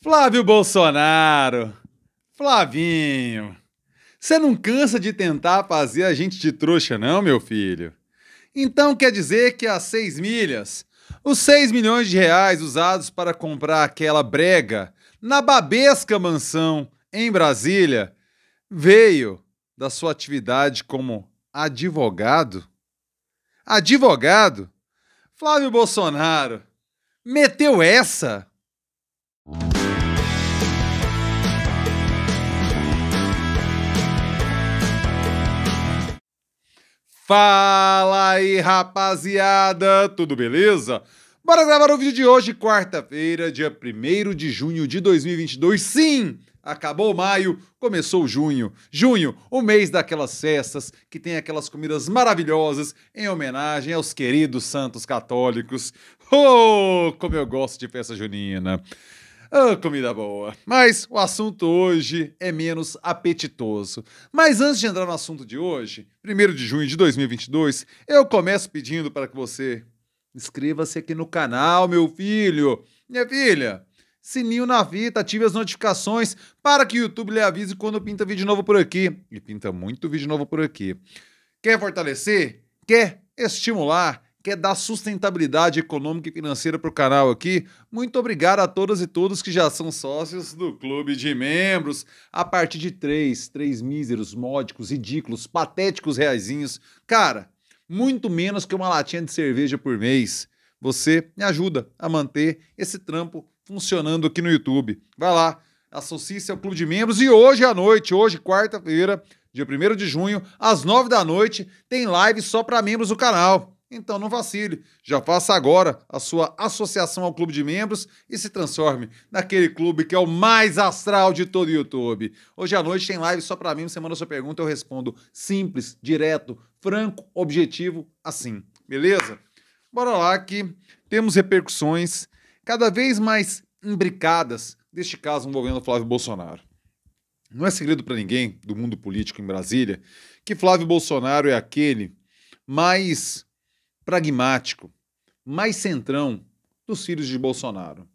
Flávio Bolsonaro, Flavinho, você não cansa de tentar fazer a gente de trouxa, não, meu filho? Então quer dizer que as seis milhas, os seis milhões de reais usados para comprar aquela brega na babesca mansão em Brasília, veio da sua atividade como advogado? Advogado? Flávio Bolsonaro meteu essa? Fala aí, rapaziada! Tudo beleza? Bora gravar o vídeo de hoje, quarta-feira, dia 1 de junho de 2022. Sim! Acabou maio, começou junho. Junho, o mês daquelas festas que tem aquelas comidas maravilhosas em homenagem aos queridos santos católicos. Oh, como eu gosto de festa junina! oh, comida boa. Mas o assunto hoje é menos apetitoso. Mas antes de entrar no assunto de hoje, 1 de junho de 2022, eu começo pedindo para que você inscreva-se aqui no canal, meu filho. Minha filha, sininho na vida, ative as notificações para que o YouTube lhe avise quando pinta vídeo novo por aqui. E pinta muito vídeo novo por aqui. Quer fortalecer? Quer estimular? quer dar sustentabilidade econômica e financeira para o canal aqui. Muito obrigado a todas e todos que já são sócios do clube de membros. A partir de três, três míseros, módicos, ridículos, patéticos reaisinhos. Cara, muito menos que uma latinha de cerveja por mês. Você me ajuda a manter esse trampo funcionando aqui no YouTube. Vai lá, associe-se ao clube de membros e hoje à noite, hoje quarta-feira, dia 1 de junho, às 9 da noite, tem live só para membros do canal. Então não vacile, já faça agora a sua associação ao clube de membros e se transforme naquele clube que é o mais astral de todo o YouTube. Hoje à noite tem live só para mim, você manda sua pergunta, eu respondo simples, direto, franco, objetivo, assim. Beleza? Bora lá que temos repercussões cada vez mais imbricadas deste caso envolvendo Flávio Bolsonaro. Não é segredo para ninguém do mundo político em Brasília que Flávio Bolsonaro é aquele mais pragmático, mais centrão dos filhos de Bolsonaro.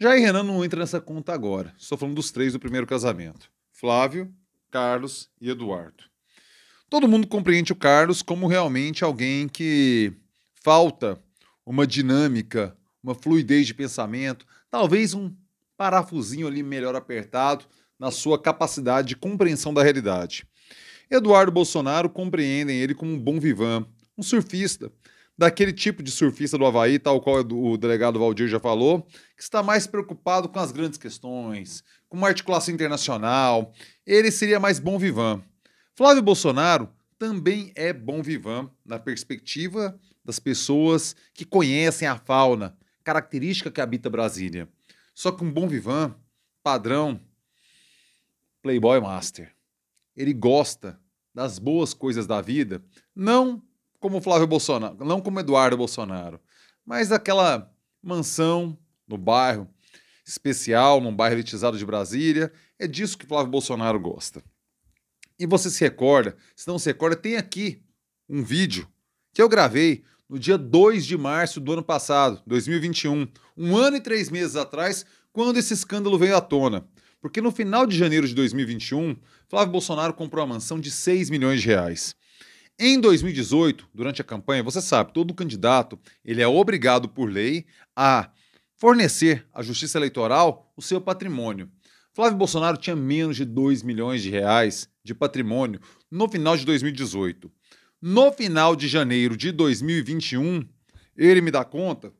Jair Renan não entra nessa conta agora. Estou falando dos três do primeiro casamento: Flávio, Carlos e Eduardo. Todo mundo compreende o Carlos como realmente alguém que falta uma dinâmica, uma fluidez de pensamento, talvez um parafusinho ali melhor apertado na sua capacidade de compreensão da realidade. Eduardo Bolsonaro compreendem ele como um bom vivan, um surfista, daquele tipo de surfista do Havaí, tal qual é o delegado Valdir já falou, que está mais preocupado com as grandes questões, com uma articulação internacional. Ele seria mais bom vivam Flávio Bolsonaro também é bom vivam na perspectiva das pessoas que conhecem a fauna, característica que habita Brasília. Só que um bom vivam padrão, playboy master. Ele gosta das boas coisas da vida, não como Flávio Bolsonaro, não como Eduardo Bolsonaro, mas aquela mansão no bairro especial, num bairro elitizado de Brasília. É disso que Flávio Bolsonaro gosta. E você se recorda, se não se recorda, tem aqui um vídeo que eu gravei no dia 2 de março do ano passado, 2021, um ano e três meses atrás, quando esse escândalo veio à tona. Porque no final de janeiro de 2021, Flávio Bolsonaro comprou a mansão de 6 milhões de reais. Em 2018, durante a campanha, você sabe, todo candidato ele é obrigado por lei a fornecer à Justiça Eleitoral o seu patrimônio. Flávio Bolsonaro tinha menos de 2 milhões de reais de patrimônio no final de 2018. No final de janeiro de 2021, ele me dá conta,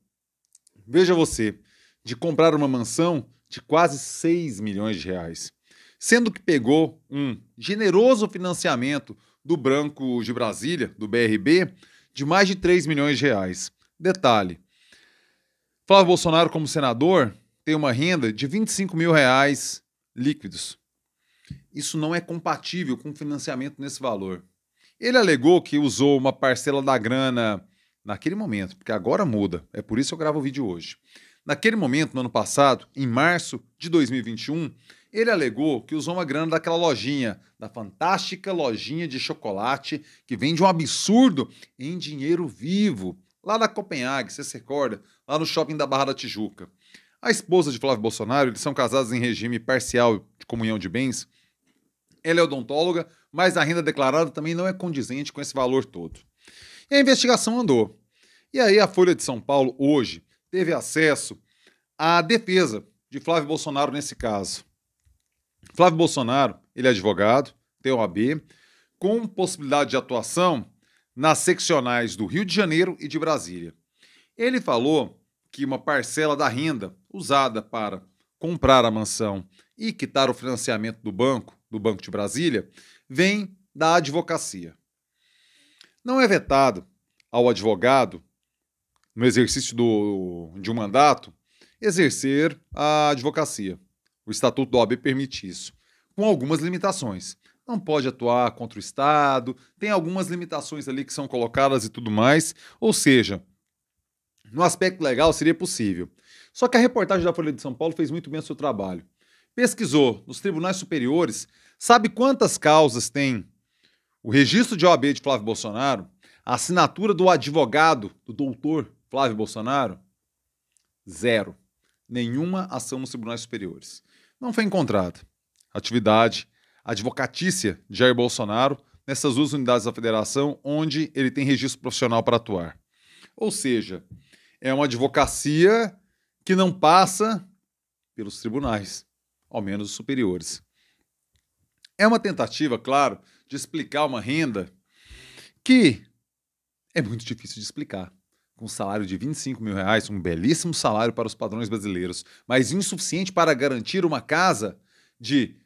veja você, de comprar uma mansão de quase 6 milhões de reais, sendo que pegou um generoso financiamento do Branco de Brasília, do BRB, de mais de 3 milhões de reais. Detalhe: Flávio Bolsonaro, como senador, tem uma renda de 25 mil reais líquidos. Isso não é compatível com financiamento nesse valor. Ele alegou que usou uma parcela da grana naquele momento, porque agora muda. É por isso que eu gravo o vídeo hoje. Naquele momento, no ano passado, em março de 2021, ele alegou que usou uma grana daquela lojinha, da fantástica lojinha de chocolate que vende um absurdo em dinheiro vivo, lá da Copenhague, você se recorda, lá no shopping da Barra da Tijuca. A esposa de Flávio Bolsonaro, eles são casados em regime parcial de comunhão de bens. Ela é odontóloga, mas a renda declarada também não é condizente com esse valor todo. E a investigação andou. E aí a Folha de São Paulo hoje teve acesso à defesa de Flávio Bolsonaro nesse caso. Flávio Bolsonaro, ele é advogado, tem OAB, com possibilidade de atuação nas seccionais do Rio de Janeiro e de Brasília. Ele falou que uma parcela da renda usada para comprar a mansão e quitar o financiamento do banco, do Banco de Brasília, vem da advocacia. Não é vetado ao advogado, no exercício do, de um mandato, exercer a advocacia o Estatuto da OAB permite isso, com algumas limitações. Não pode atuar contra o Estado, tem algumas limitações ali que são colocadas e tudo mais. Ou seja, no aspecto legal seria possível. Só que a reportagem da Folha de São Paulo fez muito bem o seu trabalho. Pesquisou nos tribunais superiores, sabe quantas causas tem o registro de OAB de Flávio Bolsonaro, a assinatura do advogado, do doutor Flávio Bolsonaro? Zero. Nenhuma ação nos tribunais superiores não foi encontrada. Atividade advocatícia de Jair Bolsonaro nessas duas unidades da federação onde ele tem registro profissional para atuar. Ou seja, é uma advocacia que não passa pelos tribunais, ao menos os superiores. É uma tentativa, claro, de explicar uma renda que é muito difícil de explicar com um salário de 25 mil reais, um belíssimo salário para os padrões brasileiros, mas insuficiente para garantir uma casa de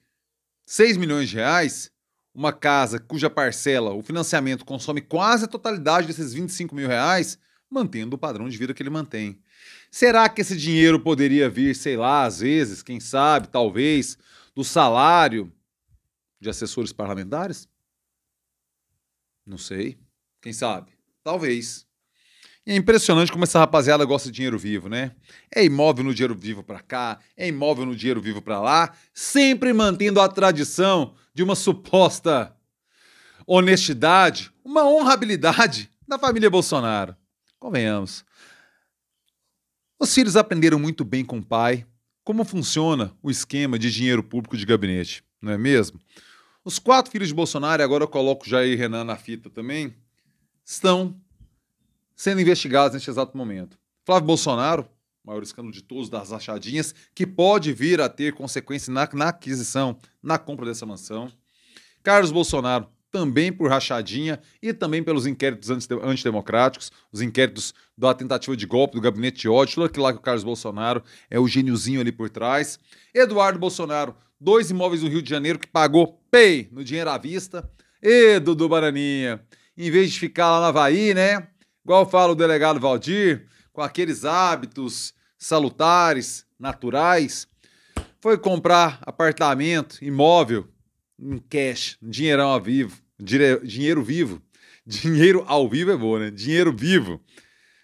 6 milhões de reais, uma casa cuja parcela, o financiamento consome quase a totalidade desses 25 mil reais, mantendo o padrão de vida que ele mantém. Será que esse dinheiro poderia vir, sei lá, às vezes, quem sabe, talvez, do salário de assessores parlamentares? Não sei. Quem sabe? Talvez. E é impressionante como essa rapaziada gosta de dinheiro vivo, né? É imóvel no dinheiro vivo para cá, é imóvel no dinheiro vivo para lá, sempre mantendo a tradição de uma suposta honestidade, uma honrabilidade da família Bolsonaro. Convenhamos. Os filhos aprenderam muito bem com o pai como funciona o esquema de dinheiro público de gabinete, não é mesmo? Os quatro filhos de Bolsonaro, agora eu coloco Jair Renan na fita também, estão sendo investigados neste exato momento. Flávio Bolsonaro, maior escândalo de todos das achadinhas, que pode vir a ter consequência na, na aquisição, na compra dessa mansão. Carlos Bolsonaro, também por rachadinha e também pelos inquéritos antidemocráticos, os inquéritos da tentativa de golpe do gabinete de ódio, tudo aquilo lá que o Carlos Bolsonaro é o gêniozinho ali por trás. Eduardo Bolsonaro, dois imóveis no Rio de Janeiro que pagou pay no dinheiro à vista. E Dudu Baraninha, em vez de ficar lá na Havaí, né? Igual fala o delegado Valdir, com aqueles hábitos salutares, naturais, foi comprar apartamento, imóvel, em cash, dinheirão ao vivo, dinheiro vivo. Dinheiro ao vivo é bom, né? Dinheiro vivo.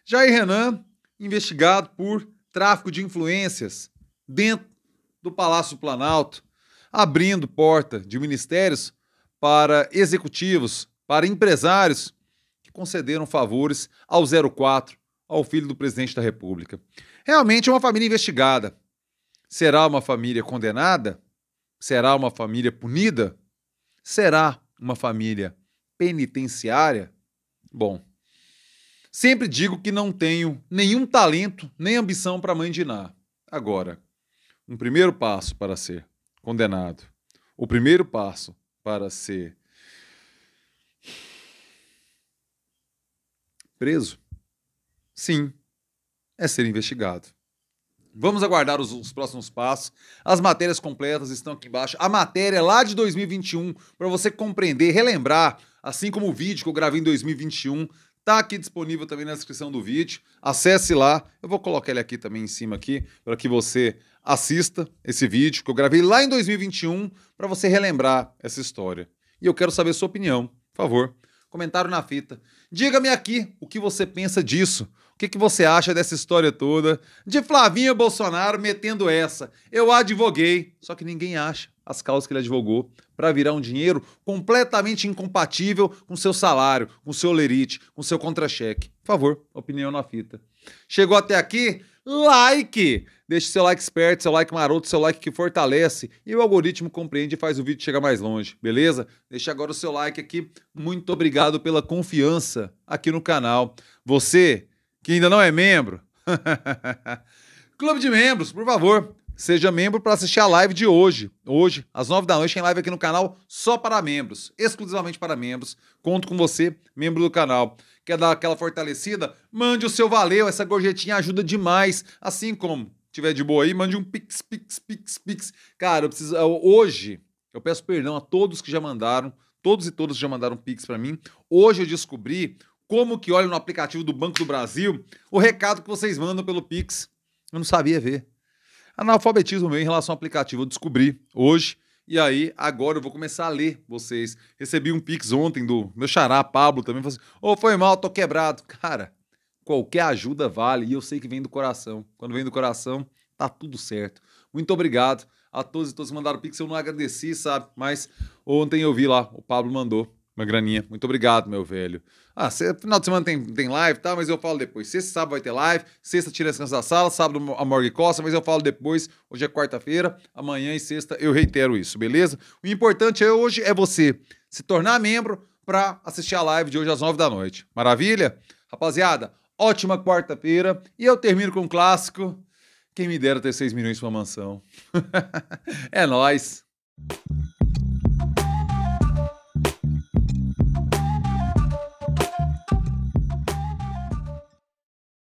Jair Renan, investigado por tráfico de influências dentro do Palácio Planalto, abrindo porta de ministérios para executivos, para empresários que concederam favores ao 04, ao filho do presidente da República. Realmente é uma família investigada. Será uma família condenada? Será uma família punida? Será uma família penitenciária? Bom, sempre digo que não tenho nenhum talento nem ambição para mandinar. Agora, um primeiro passo para ser condenado, o primeiro passo para ser preso? Sim, é ser investigado. Vamos aguardar os, os, próximos passos. As matérias completas estão aqui embaixo. A matéria é lá de 2021, para você compreender, relembrar, assim como o vídeo que eu gravei em 2021, tá aqui disponível também na descrição do vídeo. Acesse lá. Eu vou colocar ele aqui também em cima aqui para que você assista esse vídeo que eu gravei lá em 2021 para você relembrar essa história. E eu quero saber a sua opinião, por favor. Comentário na fita. Diga-me aqui o que você pensa disso. O que, que você acha dessa história toda de Flavinho Bolsonaro metendo essa? Eu advoguei, só que ninguém acha as causas que ele advogou para virar um dinheiro completamente incompatível com seu salário, com seu lerite, com seu contra-cheque. Por favor, opinião na fita. Chegou até aqui? like. Deixe seu like esperto, seu like maroto, seu like que fortalece e o algoritmo compreende e faz o vídeo chegar mais longe, beleza? Deixe agora o seu like aqui. Muito obrigado pela confiança aqui no canal. Você que ainda não é membro, Clube de membros, por favor, seja membro para assistir a live de hoje. Hoje, às nove da noite, tem live aqui no canal só para membros, exclusivamente para membros. Conto com você, membro do canal quer dar aquela fortalecida, mande o seu valeu, essa gorjetinha ajuda demais. Assim como tiver de boa aí, mande um pix, pix, pix, pix. Cara, eu preciso. Hoje, eu peço perdão a todos que já mandaram, todos e todas já mandaram pix para mim. Hoje eu descobri como que olha no aplicativo do Banco do Brasil o recado que vocês mandam pelo pix. Eu não sabia ver. Analfabetismo meu em relação ao aplicativo, eu descobri hoje. E aí, agora eu vou começar a ler vocês. Recebi um pix ontem do meu xará, Pablo, também. Falou assim: Ô, oh, foi mal, tô quebrado. Cara, qualquer ajuda vale. E eu sei que vem do coração. Quando vem do coração, tá tudo certo. Muito obrigado a todos e todos que mandaram pix. Eu não agradeci, sabe? Mas ontem eu vi lá, o Pablo mandou uma graninha. Muito obrigado, meu velho. Ah, cê, final de semana tem, tem live tá? mas eu falo depois. Sexta, sábado vai ter live. Sexta, tira as crianças da sala. Sábado, a Morgue Costa, mas eu falo depois. Hoje é quarta-feira. Amanhã e sexta eu reitero isso, beleza? O importante é hoje é você se tornar membro para assistir a live de hoje às nove da noite. Maravilha? Rapaziada, ótima quarta-feira. E eu termino com um clássico. Quem me dera ter seis milhões para uma mansão. é nós.